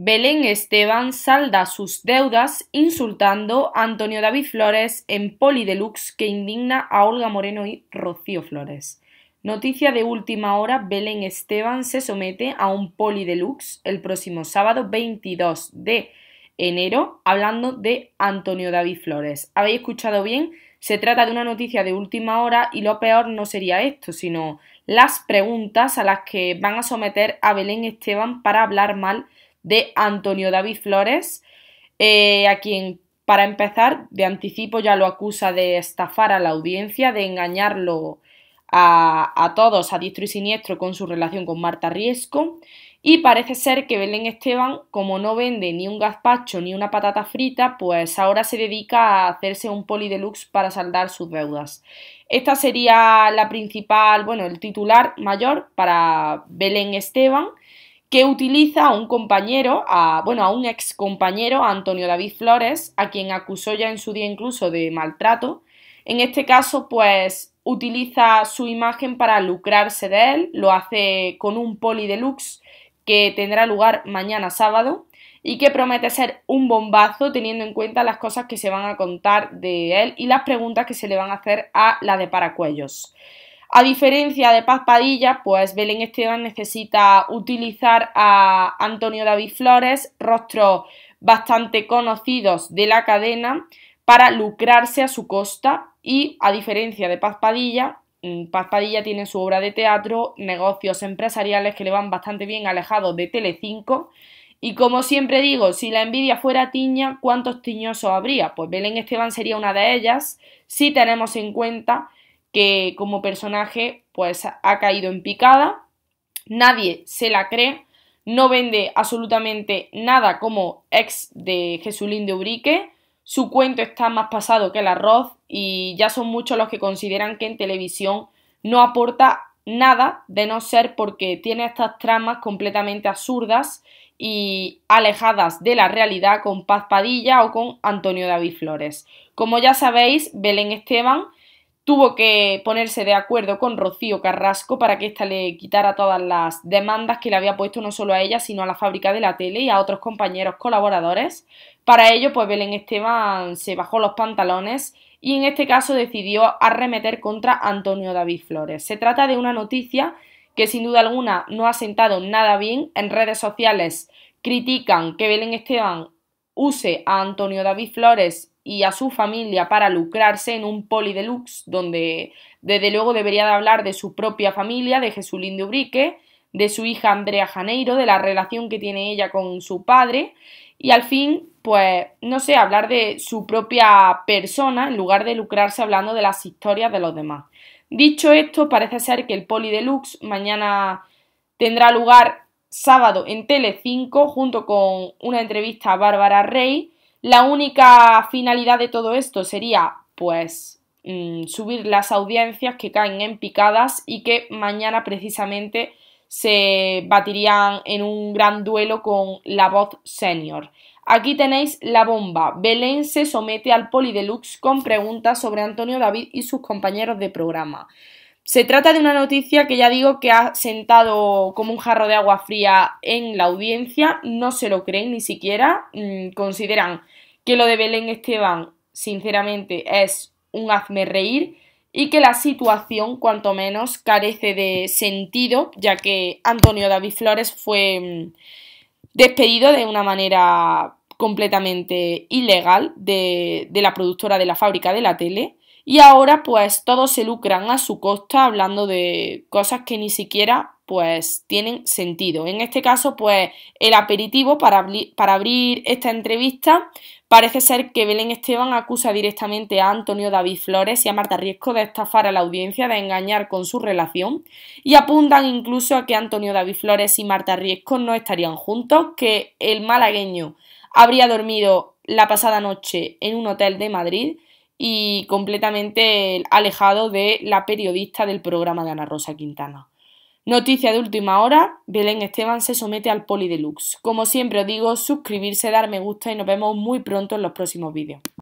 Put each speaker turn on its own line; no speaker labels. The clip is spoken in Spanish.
Belén Esteban salda sus deudas insultando a Antonio David Flores en Polidelux que indigna a Olga Moreno y Rocío Flores. Noticia de última hora, Belén Esteban se somete a un Polidelux el próximo sábado 22 de enero hablando de Antonio David Flores. ¿Habéis escuchado bien? Se trata de una noticia de última hora y lo peor no sería esto, sino las preguntas a las que van a someter a Belén Esteban para hablar mal de Antonio David Flores, eh, a quien, para empezar, de anticipo ya lo acusa de estafar a la audiencia, de engañarlo a, a todos a diestro y siniestro con su relación con Marta Riesco. Y parece ser que Belén Esteban, como no vende ni un gazpacho ni una patata frita, pues ahora se dedica a hacerse un poli deluxe para saldar sus deudas. Esta sería la principal, bueno, el titular mayor para Belén Esteban, que utiliza a un compañero, a, bueno, a un ex compañero, Antonio David Flores, a quien acusó ya en su día incluso de maltrato. En este caso, pues utiliza su imagen para lucrarse de él, lo hace con un poli deluxe que tendrá lugar mañana sábado y que promete ser un bombazo teniendo en cuenta las cosas que se van a contar de él y las preguntas que se le van a hacer a la de Paracuellos. A diferencia de Paz Padilla, pues Belén Esteban necesita utilizar a Antonio David Flores, rostros bastante conocidos de la cadena, para lucrarse a su costa y, a diferencia de Paz Padilla, mm, Paz Padilla tiene su obra de teatro, negocios empresariales que le van bastante bien alejados de Telecinco y como siempre digo, si la envidia fuera tiña, ¿cuántos tiñosos habría? Pues Belén Esteban sería una de ellas, si tenemos en cuenta que como personaje pues ha caído en picada, nadie se la cree, no vende absolutamente nada como ex de Jesulín de Ubrique, su cuento está más pasado que el arroz y ya son muchos los que consideran que en televisión no aporta nada de no ser porque tiene estas tramas completamente absurdas y alejadas de la realidad con Paz Padilla o con Antonio David Flores. Como ya sabéis, Belén Esteban tuvo que ponerse de acuerdo con Rocío Carrasco para que ésta le quitara todas las demandas que le había puesto no solo a ella, sino a la fábrica de la tele y a otros compañeros colaboradores. Para ello, pues Belén Esteban se bajó los pantalones y en este caso decidió arremeter contra Antonio David Flores. Se trata de una noticia que sin duda alguna no ha sentado nada bien en redes sociales. Critican que Belén Esteban use a Antonio David Flores y a su familia para lucrarse en un poli deluxe donde desde luego debería de hablar de su propia familia, de Jesulín de Ubrique, de su hija Andrea Janeiro, de la relación que tiene ella con su padre y al fin, pues, no sé, hablar de su propia persona en lugar de lucrarse hablando de las historias de los demás. Dicho esto, parece ser que el Poli Deluxe mañana tendrá lugar sábado en Tele 5, junto con una entrevista a Bárbara Rey. La única finalidad de todo esto sería, pues, mm, subir las audiencias que caen en picadas y que mañana precisamente se batirían en un gran duelo con la voz senior. Aquí tenéis la bomba. Belén se somete al Polideluxe con preguntas sobre Antonio David y sus compañeros de programa. Se trata de una noticia que ya digo que ha sentado como un jarro de agua fría en la audiencia, no se lo creen ni siquiera, mm, consideran que lo de Belén Esteban sinceramente es un hazme reír y que la situación cuanto menos carece de sentido, ya que Antonio David Flores fue mm, despedido de una manera completamente ilegal de, la productora de la fábrica de la tele y ahora pues todos se lucran a su costa hablando de cosas que ni siquiera pues tienen sentido. En este caso pues el aperitivo para, para abrir esta entrevista parece ser que Belén Esteban acusa directamente a Antonio David Flores y a Marta Riesco de estafar a la audiencia, de engañar con su relación y apuntan incluso a que Antonio David Flores y Marta Riesco no estarían juntos, que el malagueño habría dormido la pasada noche en un hotel de Madrid y completamente alejado de la periodista del programa de Ana Rosa Quintana. Noticia de última hora, Belén Esteban se somete al Poli Deluxe. Como siempre os digo, suscribirse, dar me gusta y nos vemos muy pronto en los próximos vídeos.